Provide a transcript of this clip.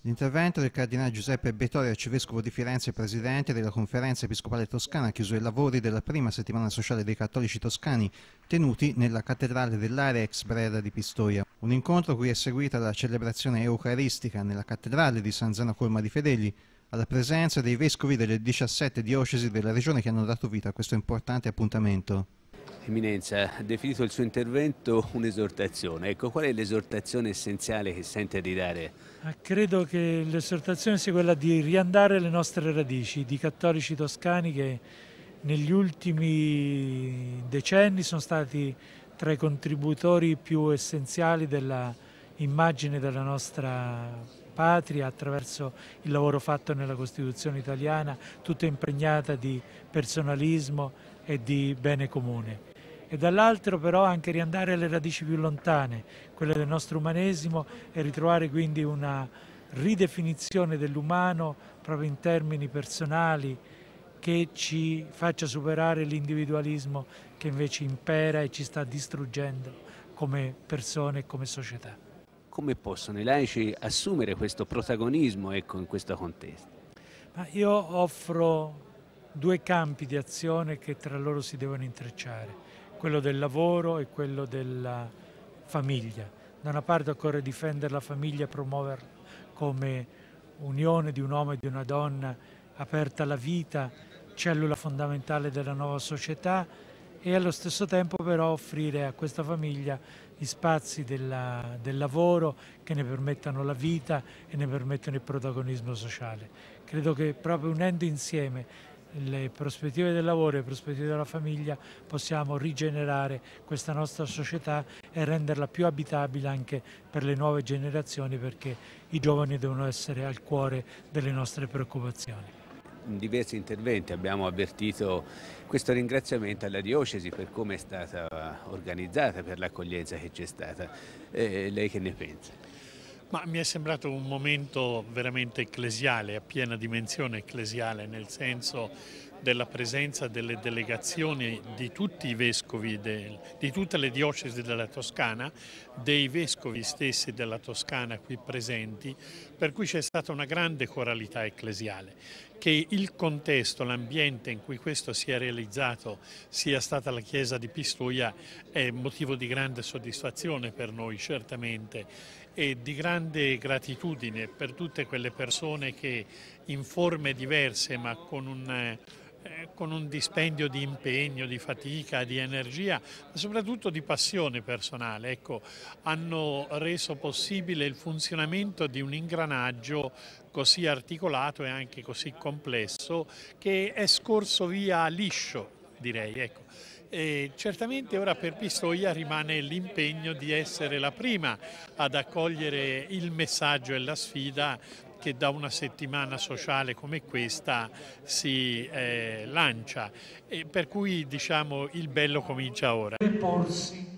L'intervento del cardinale Giuseppe Bettori, arcivescovo di Firenze e presidente della conferenza episcopale toscana, ha chiuso i lavori della prima settimana sociale dei cattolici toscani tenuti nella cattedrale dell'area ex Brera di Pistoia. Un incontro cui è seguita la celebrazione eucaristica nella cattedrale di San Zeno Colma di Fedeli, alla presenza dei vescovi delle 17 diocesi della regione che hanno dato vita a questo importante appuntamento. Eminenza, ha definito il suo intervento un'esortazione. Ecco, qual è l'esortazione essenziale che sente di dare? Ah, credo che l'esortazione sia quella di riandare le nostre radici di cattolici toscani che negli ultimi decenni sono stati tra i contributori più essenziali dell'immagine della nostra patria attraverso il lavoro fatto nella Costituzione italiana, tutta impregnata di personalismo e di bene comune e dall'altro però anche riandare alle radici più lontane, quelle del nostro umanesimo e ritrovare quindi una ridefinizione dell'umano proprio in termini personali che ci faccia superare l'individualismo che invece impera e ci sta distruggendo come persone e come società. Come possono i laici assumere questo protagonismo ecco, in questo contesto? Ma io offro due campi di azione che tra loro si devono intrecciare quello del lavoro e quello della famiglia. Da una parte occorre difendere la famiglia, promuoverla come unione di un uomo e di una donna aperta alla vita, cellula fondamentale della nuova società e allo stesso tempo però offrire a questa famiglia gli spazi della, del lavoro che ne permettano la vita e ne permettono il protagonismo sociale. Credo che proprio unendo insieme le prospettive del lavoro e le prospettive della famiglia possiamo rigenerare questa nostra società e renderla più abitabile anche per le nuove generazioni perché i giovani devono essere al cuore delle nostre preoccupazioni in diversi interventi abbiamo avvertito questo ringraziamento alla diocesi per come è stata organizzata, per l'accoglienza che c'è stata. Eh, lei che ne pensa? Ma mi è sembrato un momento veramente ecclesiale, a piena dimensione ecclesiale, nel senso della presenza delle delegazioni di tutti i vescovi, del, di tutte le diocesi della Toscana, dei vescovi stessi della Toscana qui presenti, per cui c'è stata una grande coralità ecclesiale, che il contesto, l'ambiente in cui questo si è realizzato sia stata la chiesa di Pistoia è motivo di grande soddisfazione per noi certamente e di grande gratitudine per tutte quelle persone che in forme diverse ma con un eh, con un dispendio di impegno, di fatica, di energia, ma soprattutto di passione personale. Ecco, hanno reso possibile il funzionamento di un ingranaggio così articolato e anche così complesso che è scorso via liscio, direi. Ecco. E certamente ora per Pistoia rimane l'impegno di essere la prima ad accogliere il messaggio e la sfida che da una settimana sociale come questa si eh, lancia, e per cui diciamo il bello comincia ora. Porsi